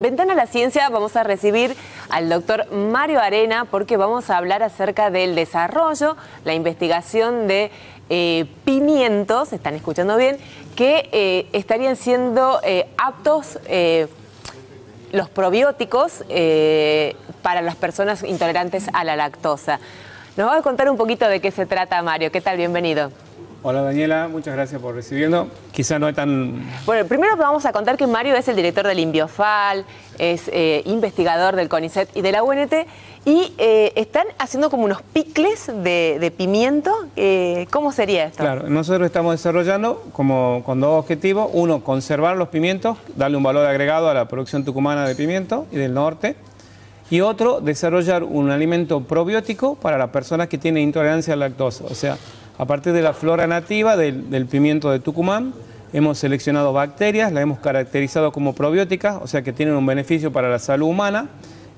Ventana a la Ciencia vamos a recibir al doctor Mario Arena porque vamos a hablar acerca del desarrollo, la investigación de eh, pimientos, están escuchando bien, que eh, estarían siendo eh, aptos los probióticos para las personas intolerantes a la lactosa. Nos va a contar un poquito de qué se trata Mario. ¿Qué tal? Bienvenido. Hola Daniela, muchas gracias por recibirnos. Quizá no es tan... Bueno, primero vamos a contar que Mario es el director del INBIOFAL, es eh, investigador del CONICET y de la UNT, y eh, están haciendo como unos picles de, pimiento. Eh, ¿Cómo sería esto? Claro, nosotros estamos desarrollando como con dos objetivos. Uno, conservar los pimientos, darle un valor agregado a la producción tucumana de pimiento y del norte. Y otro, desarrollar un alimento probiótico para las personas que tienen intolerancia al lactosa. O sea, partir de la flora nativa del, del pimiento de Tucumán, hemos seleccionado bacterias, las hemos caracterizado como probióticas, o sea que tienen un beneficio para la salud humana,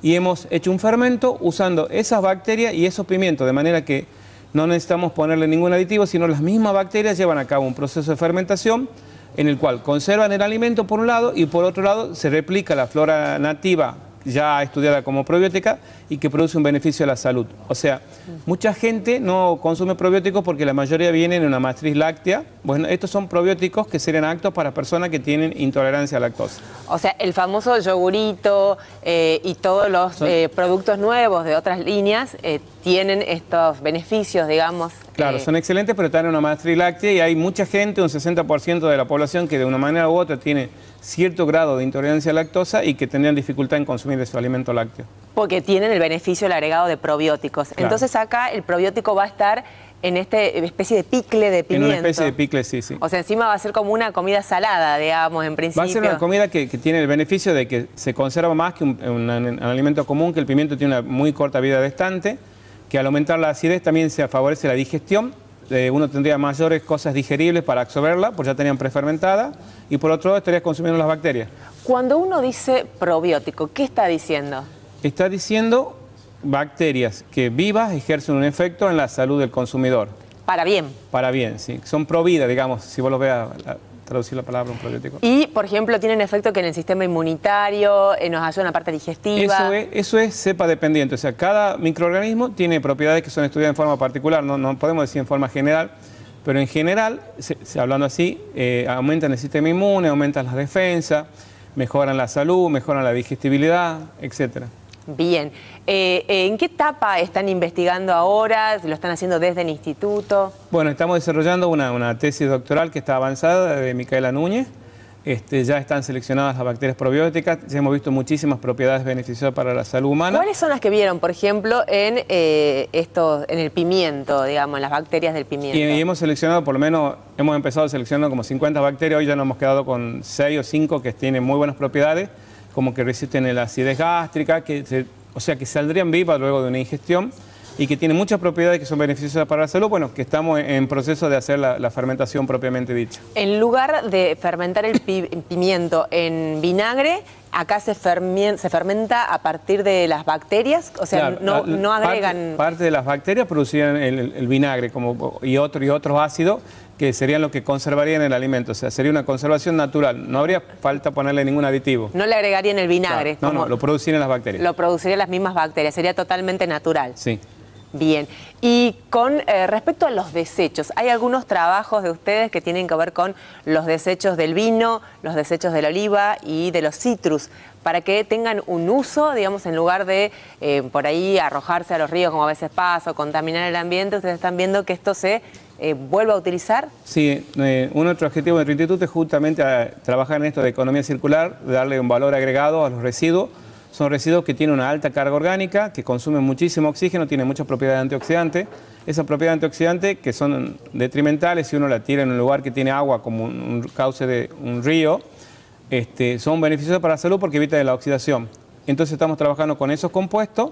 y hemos hecho un fermento usando esas bacterias y esos pimientos, de manera que no necesitamos ponerle ningún aditivo, sino las mismas bacterias llevan a cabo un proceso de fermentación en el cual conservan el alimento por un lado y por otro lado se replica la flora nativa ya estudiada como probiótica y que produce un beneficio a la salud. O sea, mucha gente no consume probióticos porque la mayoría vienen en una matriz láctea. Bueno, estos son probióticos que serían actos para personas que tienen intolerancia a lactosa. O sea, el famoso yogurito eh, y todos los eh, productos nuevos de otras líneas eh, tienen estos beneficios, digamos. Claro, son excelentes, pero están en una matriz láctea y hay mucha gente, un 60% de la población que de una manera u otra tiene cierto grado de intolerancia a lactosa y que tendrían dificultad en consumir de su alimento lácteo porque tienen el beneficio, el agregado de probióticos. Entonces acá el probiótico va a estar en esta especie de picle de pimiento. En una especie de picle, sí, sí. O sea, encima va a ser como una comida salada, digamos, en principio. Va a ser una comida que, tiene el beneficio de que se conserva más que un, alimento común, que el pimiento tiene una muy corta vida de estante, que al aumentar la acidez también se favorece la digestión. Eh, uno tendría mayores cosas digeribles para absorberla, porque ya tenían prefermentada, y por otro lado estarías consumiendo las bacterias. Cuando uno dice probiótico, ¿qué está diciendo? Está diciendo bacterias que vivas ejercen un efecto en la salud del consumidor. Para bien. Para bien, sí. Son providas, digamos, si vos lo veas traducir la palabra un probiótico. Y, por ejemplo, tienen efecto que en el sistema inmunitario, eh, nos ayuda en la parte digestiva. Eso es, eso es cepa dependiente. O sea, cada microorganismo tiene propiedades que son estudiadas en forma particular, no, no podemos decir en forma general, pero en general, hablando así, eh, aumentan el sistema inmune, aumentan las defensas, mejoran la salud, mejoran la digestibilidad, etcétera. Bien. Eh, eh, ¿En qué etapa están investigando ahora? ¿Lo están haciendo desde el instituto? Bueno, estamos desarrollando una, tesis doctoral que está avanzada de Micaela Núñez. Este, ya están seleccionadas las bacterias probióticas, ya hemos visto muchísimas propiedades beneficiosas para la salud humana. ¿Cuáles son las que vieron, por ejemplo, en, eh, en el pimiento, digamos, en las bacterias del pimiento? Y, hemos seleccionado, por lo menos, hemos empezado seleccionando como 50 bacterias, hoy ya nos hemos quedado con 6 o 5 que tienen muy buenas propiedades como que resisten el acidez gástrica, que o sea que saldrían vivas luego de una ingestión y que tienen muchas propiedades que son beneficiosas para la salud, bueno, que estamos en proceso de hacer la, fermentación propiamente dicha. En lugar de fermentar el pimiento en vinagre, acá se, fermenta a partir de las bacterias, o sea, no, agregan... Parte, de las bacterias producían el, vinagre como, y, otro, y otros ácidos que serían lo que conservarían el alimento. O sea, sería una conservación natural. No habría falta ponerle ningún aditivo. No le agregarían el vinagre. No, no, lo producirían las bacterias. Lo producirían las mismas bacterias. Sería totalmente natural. Sí. Bien. Y con eh, respecto a los desechos, hay algunos trabajos de ustedes que tienen que ver con los desechos del vino, los desechos de la oliva y de los citrus, para que tengan un uso, digamos, en lugar de eh, por ahí arrojarse a los ríos como a veces pasa o contaminar el ambiente, ustedes están viendo que esto se eh, vuelva a utilizar? Sí, eh, uno de objetivos de nuestro instituto es justamente eh, trabajar en esto de economía circular, darle un valor agregado a los residuos. Son residuos que tienen una alta carga orgánica, que consumen muchísimo oxígeno, tienen muchas propiedades antioxidantes. Esas propiedades antioxidantes que son detrimentales si uno la tira en un lugar que tiene agua como un, cauce de un río, este, son beneficiosos para la salud porque evitan la oxidación. Entonces estamos trabajando con esos compuestos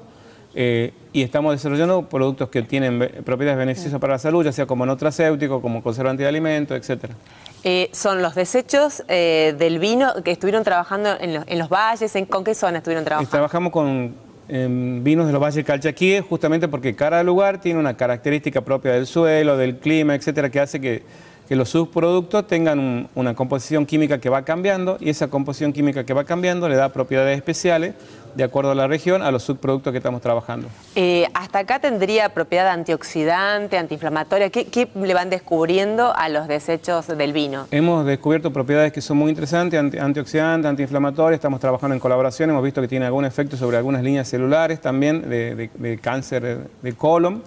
eh, y estamos desarrollando productos que tienen propiedades beneficiosas para la salud, ya sea como nutracéutico, como conservante de alimentos, etcétera. Eh, son los desechos eh, del vino que estuvieron trabajando en los, valles, en, ¿con qué zona estuvieron trabajando? Trabajamos con em, vinos de los valles calchaquíes, justamente porque cada lugar tiene una característica propia del suelo, del clima, etcétera, que hace que que los subproductos tengan una composición química que va cambiando y esa composición química que va cambiando le da propiedades especiales de acuerdo a la región a los subproductos que estamos trabajando. Eh, hasta acá tendría propiedad antioxidante, antiinflamatoria. ¿Qué, le van descubriendo a los desechos del vino? Hemos descubierto propiedades que son muy interesantes, antioxidante, antioxidantes, antiinflamatorias. Estamos trabajando en colaboración. Hemos visto que tiene algún efecto sobre algunas líneas celulares también de, de cáncer de colon.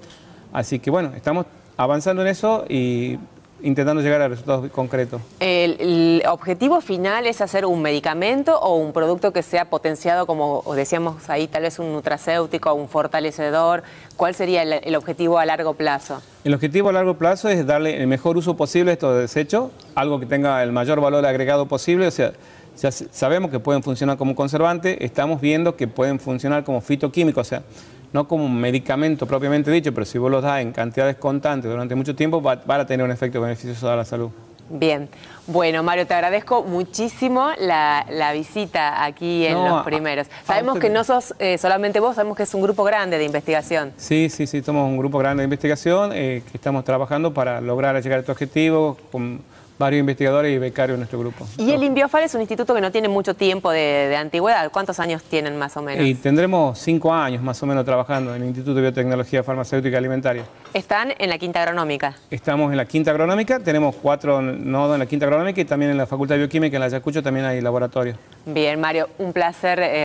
Así que bueno, estamos avanzando en eso y intentando llegar a resultados concretos. El, objetivo final es hacer un medicamento o un producto que sea potenciado, como decíamos ahí, tal vez un nutracéutico, un fortalecedor. ¿Cuál sería el, objetivo a largo plazo? El objetivo a largo plazo es darle el mejor uso posible a estos desechos, algo que tenga el mayor valor agregado posible, o sea, ya sabemos que pueden funcionar como conservante, estamos viendo que pueden funcionar como fitoquímicos, o sea, no como un medicamento propiamente dicho, pero si vos los das en cantidades constantes durante mucho tiempo, va, a tener un efecto beneficioso a la salud. Bien. Bueno, Mario, te agradezco muchísimo la, visita aquí en Los Primeros. Sabemos que no sos eh, solamente vos, sabemos que es un grupo grande de investigación. Sí, sí, sí, somos un grupo grande de investigación eh, que estamos trabajando para lograr llegar a este objetivo con varios investigadores y becarios en nuestro grupo. Y el Inbiofar es un instituto que no tiene mucho tiempo de, antigüedad. ¿Cuántos años tienen más o menos? Y tendremos cinco años más o menos trabajando en el Instituto de Biotecnología Farmacéutica Alimentaria. ¿Están en la Quinta Agronómica? Estamos en la Quinta Agronómica, tenemos cuatro nodos en la Quinta Agronómica y también en la Facultad de Bioquímica, en la Ayacucho también hay laboratorio. Bien, Mario, un placer. Eh,